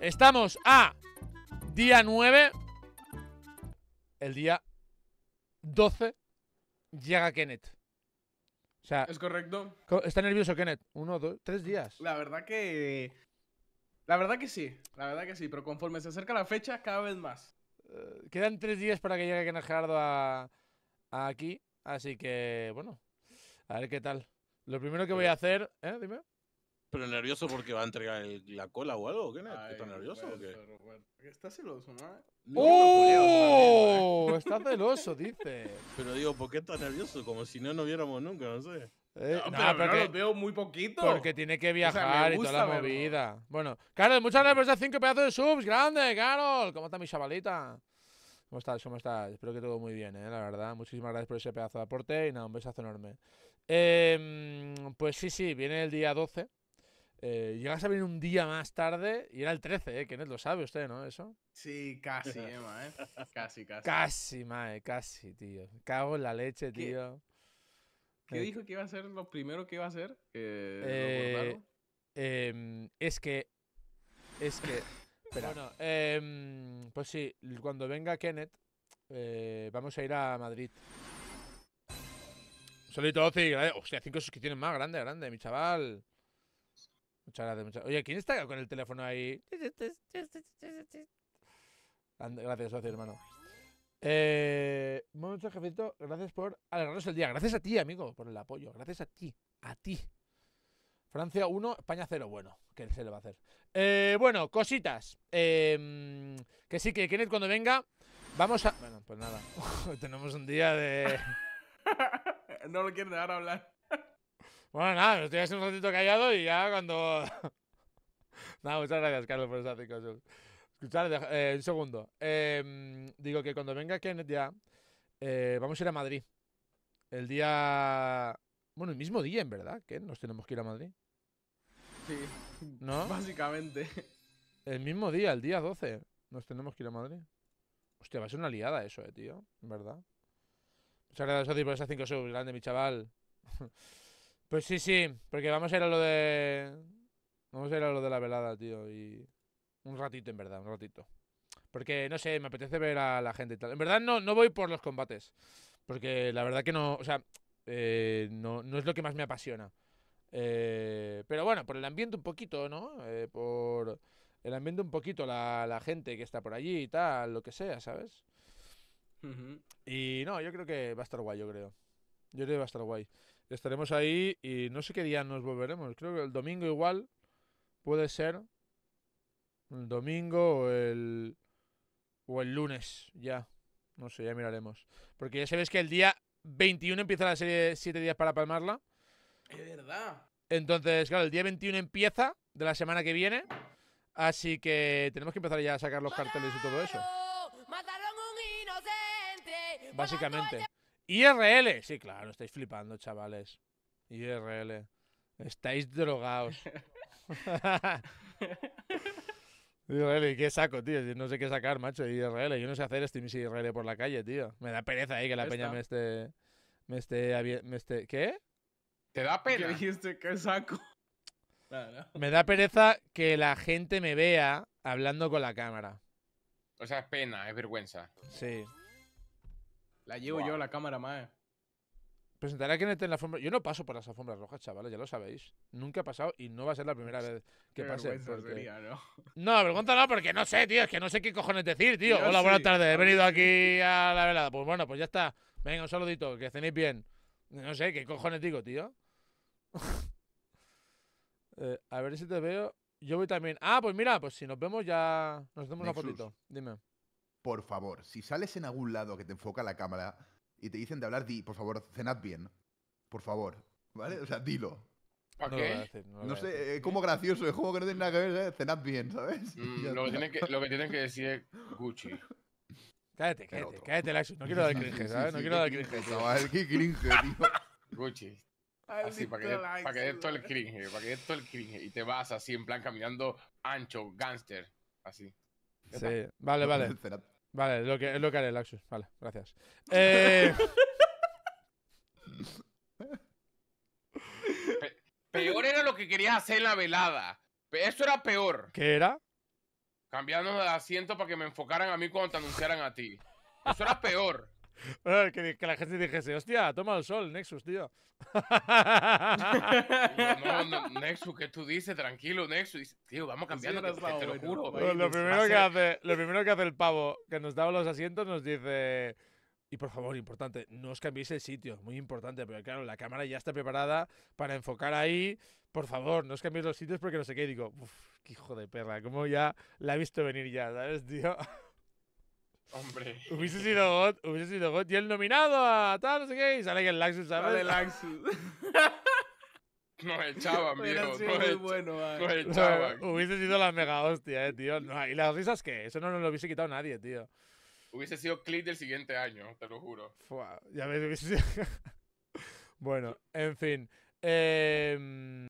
Estamos a día 9. El día 12 llega Kenneth. O sea, es correcto. Está nervioso Kenneth. Uno, dos, tres días. La verdad que. La verdad que sí. La verdad que sí. Pero conforme se acerca la fecha, cada vez más. Eh, quedan tres días para que llegue Kenneth Gerardo a aquí. Así que, bueno. A ver qué tal. Lo primero que voy a eh. hacer. ¿Eh? Dime. ¿Pero nervioso porque va a entregar la cola o algo? ¿Qué, ¿Está nervioso o qué? Está celoso, ¿no? Eh? ¡Oh! está celoso, dice. Pero digo, ¿por qué está nervioso? Como si no nos viéramos nunca, no sé. Eh, no, pero, veo muy poquito. Porque tiene que viajar y toda la movida. Bueno, Carol, muchas gracias por esas cinco pedazos de subs. Grande, Carol. ¿Cómo está mi chavalita? ¿Cómo estás? ¿Cómo estás? Espero que todo muy bien, ¿eh? la verdad. Muchísimas gracias por ese pedazo de aporte y nada, un besazo enorme. Em, pues sí, sí, viene el día 12. Eh, llegas a venir un día más tarde y era el 13, ¿eh? Kenneth, lo sabe usted, ¿no? Eso. Sí, casi, Emma, eh, ¿eh? Casi, casi. Casi, mae, eh, casi, tío. Cago en la leche, tío. ¿Qué dijo que iba a ser lo primero que iba a ser? Em, es que. Es que. espera. Bueno, em, pues sí, cuando venga Kenneth, vamos a ir a Madrid. Solito, eh. hostia, cinco suscripciones más, grande, grande, mi chaval. Muchas gracias, muchas Oye, ¿quién está con el teléfono ahí? Gracias, gracias, hermano. Eh, mucho jefito. gracias por alegrarnos el día. Gracias a ti, amigo, por el apoyo. Gracias a ti, a ti. Francia 1, España 0. Bueno, ¿qué se le va a hacer? Eh, bueno, cositas. Em, que sí, que Kenneth cuando venga, vamos a. Bueno, pues nada. Tenemos un día de. no lo quieren dejar hablar. Bueno, nada, estoy haciendo un ratito callado y ya cuando. nada, muchas gracias, Carlos, por esas cinco subs. Escuchad, eh, un segundo. Em, digo que cuando venga Kenneth ya, eh, vamos a ir a Madrid. El día. Bueno, el mismo día, en verdad, que nos tenemos que ir a Madrid. Sí. ¿No? Básicamente. El mismo día, el día 12, nos tenemos que ir a Madrid. Hostia, va a ser una liada eso, eh, tío. En verdad. Muchas gracias a ti por esas cinco subs, grande, mi chaval. Pues sí, sí, porque vamos a ir a lo de... Vamos a ir a lo de la velada, tío, y... Un ratito, en verdad, un ratito. Porque, no sé, me apetece ver a la gente y tal. En verdad no, no voy por los combates. Porque la verdad que no, o sea, eh, no, es lo que más me apasiona. Eh, pero bueno, por el ambiente un poquito, ¿no? Eh, por el ambiente un poquito, la, gente que está por allí y tal, lo que sea, ¿sabes? Y no, yo creo que va a estar guay, yo creo. Yo creo que va a estar guay. Estaremos ahí y no sé qué día nos volveremos. Creo que el domingo igual puede ser. El domingo o el, o el lunes, ya. No sé, ya miraremos. Porque ya sabes que el día 21 empieza la serie 7 días para palmarla. Es verdad. Entonces, claro, el día 21 empieza de la semana que viene. Así que tenemos que empezar ya a sacar los carteles y todo eso. Básicamente. IRL. Sí, claro, estáis flipando, chavales. IRL. Estáis drogados. IRL, qué saco, tío? No sé qué sacar, macho, IRL. Yo no sé hacer streams IRL por la calle, tío. Me da pereza ahí que la peña me esté... Me esté... Me esté ¿Qué? ¿Te da pereza? saco? Ah, me da pereza que la gente me vea hablando con la cámara. O sea, es pena, es vergüenza. Sí. La llevo yo a la cámara, mae. Presentaré a esté en la alfombra. Yo no paso por las alfombras rojas, chavales, ya lo sabéis. Nunca ha pasado y no va a ser la primera vez que pase. ¿no? no, no, porque no sé, tío. Es que no sé qué cojones decir, tío. Hola, buenas tardes. He venido aquí a la velada. Pues bueno, pues ya está. Venga, un saludito, que cenéis bien. No sé, ¿qué cojones digo, tío? Eh, a ver si te veo. Yo voy también. Ah, pues mira, pues si nos vemos ya nos demos un una fotito. Dime por favor, si sales en algún lado que te enfoca la cámara y te dicen de hablar, di, por favor, cenad bien. Por favor. ¿Vale? O sea, dilo. ¿Por qué? no, sé, es como gracioso, el juego que no tiene nada que ver, ¿eh? cenad bien, ¿sabes? Mm, lo, que tienen que, decir es Gucci. Cállate, cállate, cállate, No quiero dar cringe, ¿sabes? no quiero dar cringe. Chaval, qué cringe, tío. Gucci. Así, para que, para que des todo el cringe, para que des todo el cringe. Y te vas así, en plan, caminando ancho, gangster, así. Sí, vale, vale. Vale, lo que, es lo que haré, Laxus. Vale, gracias. peor era lo que querías hacer en la velada. Eso era peor. ¿Qué era? Cambiarnos de asiento para que me enfocaran a mí cuando te anunciaran a ti. Eso era peor que, la gente dijese, hostia, toma el sol, Nexus, tío. No, no, Nexus, que tú dices, tranquilo, Nexus. tío, vamos cambiando, te lo juro. Pues lo, primero que hace, lo primero que hace el pavo que nos daba los asientos nos dice. Y por favor, importante, no os cambiéis el sitio, muy importante, pero claro, la cámara ya está preparada para enfocar ahí. Por favor, no os cambiéis los sitios porque no sé qué. Y digo, uff, qué hijo de perra, como ya la he visto venir ya, ¿sabes, tío? Hombre. Hubiese sido God, hubiese sido God. Y el nominado a tal, no sé qué. Y sale que el Laxus, ¿sabes? Sale Laxus. Nos echaban, viejo. Nos, muy Bueno, nos Hubiese sido la mega hostia, eh, tío. ¿Y las risas qué? Eso no nos lo hubiese quitado nadie, tío. Hubiese sido Click del siguiente año, te lo juro. Fua, ya ves, hubiese sido... bueno, en fin. Eh...